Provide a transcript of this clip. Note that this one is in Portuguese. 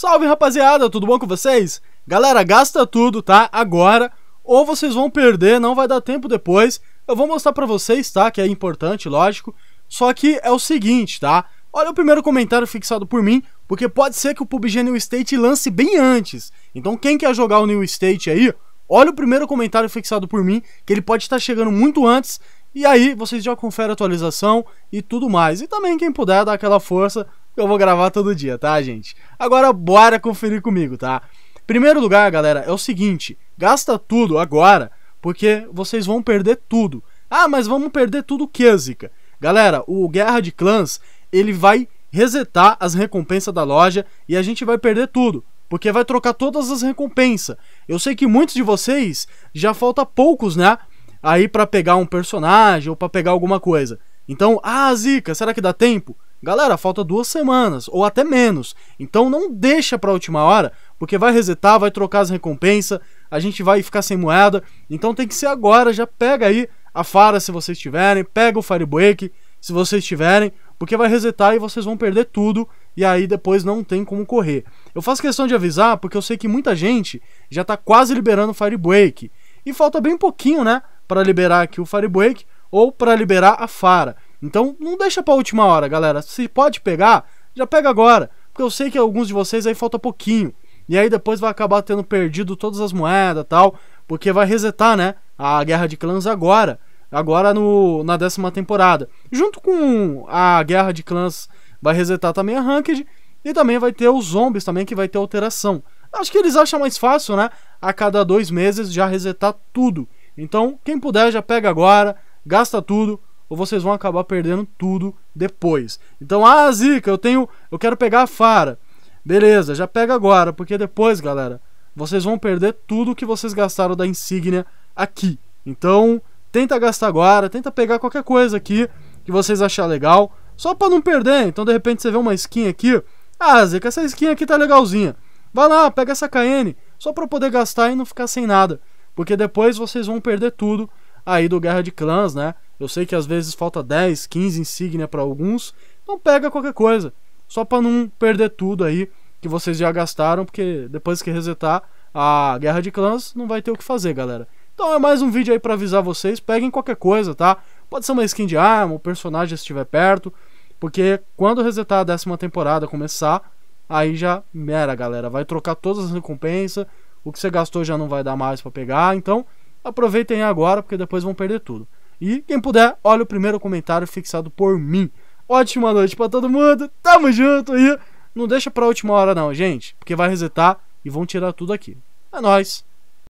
Salve rapaziada, tudo bom com vocês? Galera, gasta tudo, tá? Agora, ou vocês vão perder, não vai dar tempo depois. Eu vou mostrar pra vocês, tá? Que é importante, lógico. Só que é o seguinte, tá? Olha o primeiro comentário fixado por mim, porque pode ser que o PUBG New State lance bem antes. Então quem quer jogar o New State aí, olha o primeiro comentário fixado por mim, que ele pode estar chegando muito antes, e aí vocês já conferem a atualização e tudo mais. E também quem puder dá aquela força, eu vou gravar todo dia, tá, gente? Agora bora conferir comigo, tá? Primeiro lugar, galera, é o seguinte, gasta tudo agora, porque vocês vão perder tudo. Ah, mas vamos perder tudo que, Zika? Galera, o Guerra de Clãs, ele vai resetar as recompensas da loja e a gente vai perder tudo, porque vai trocar todas as recompensas. Eu sei que muitos de vocês já falta poucos, né? Aí para pegar um personagem ou para pegar alguma coisa. Então, ah, Zika, será que dá tempo? Galera, falta duas semanas ou até menos. Então não deixa para a última hora, porque vai resetar, vai trocar as recompensas, a gente vai ficar sem moeda. Então tem que ser agora, já pega aí a Fara se vocês tiverem, pega o Firebreak se vocês tiverem, porque vai resetar e vocês vão perder tudo e aí depois não tem como correr. Eu faço questão de avisar porque eu sei que muita gente já está quase liberando o Firebreak e falta bem pouquinho, né, para liberar aqui o Firebreak ou para liberar a Fara. Então não deixa pra última hora, galera. Se pode pegar, já pega agora. Porque eu sei que alguns de vocês aí falta pouquinho. E aí depois vai acabar tendo perdido todas as moedas tal. Porque vai resetar, né? A guerra de clãs agora. Agora no, na décima temporada. Junto com a guerra de clãs, vai resetar também a Ranked. E também vai ter os zombies também, que vai ter alteração. Acho que eles acham mais fácil, né? A cada dois meses já resetar tudo. Então, quem puder, já pega agora, gasta tudo, ou vocês vão acabar perdendo tudo depois. Então, ah, Zica, eu tenho, eu quero pegar a Fara. Beleza, já pega agora, porque depois, galera, vocês vão perder tudo que vocês gastaram da insígnia aqui. Então, tenta gastar agora, tenta pegar qualquer coisa aqui que vocês achar legal, só para não perder. Então, de repente você vê uma skin aqui, ah, Zica, essa skin aqui tá legalzinha. Vai lá, pega essa KN, só para poder gastar e não ficar sem nada, porque depois vocês vão perder tudo aí do Guerra de Clãs, né? Eu sei que às vezes falta 10, 15 insígnia para alguns, então pega qualquer coisa, só para não perder tudo aí que vocês já gastaram, porque depois que resetar a guerra de clãs, não vai ter o que fazer, galera. Então é mais um vídeo aí para avisar vocês, peguem qualquer coisa, tá? Pode ser uma skin de arma, o personagem se estiver perto, porque quando resetar a décima temporada começar, aí já mera, galera, vai trocar todas as recompensas, o que você gastou já não vai dar mais para pegar, então aproveitem agora, porque depois vão perder tudo. E quem puder, olha o primeiro comentário fixado por mim. Ótima noite para todo mundo, tamo junto aí. Não deixa pra última hora não, gente, porque vai resetar e vão tirar tudo aqui. É nóis!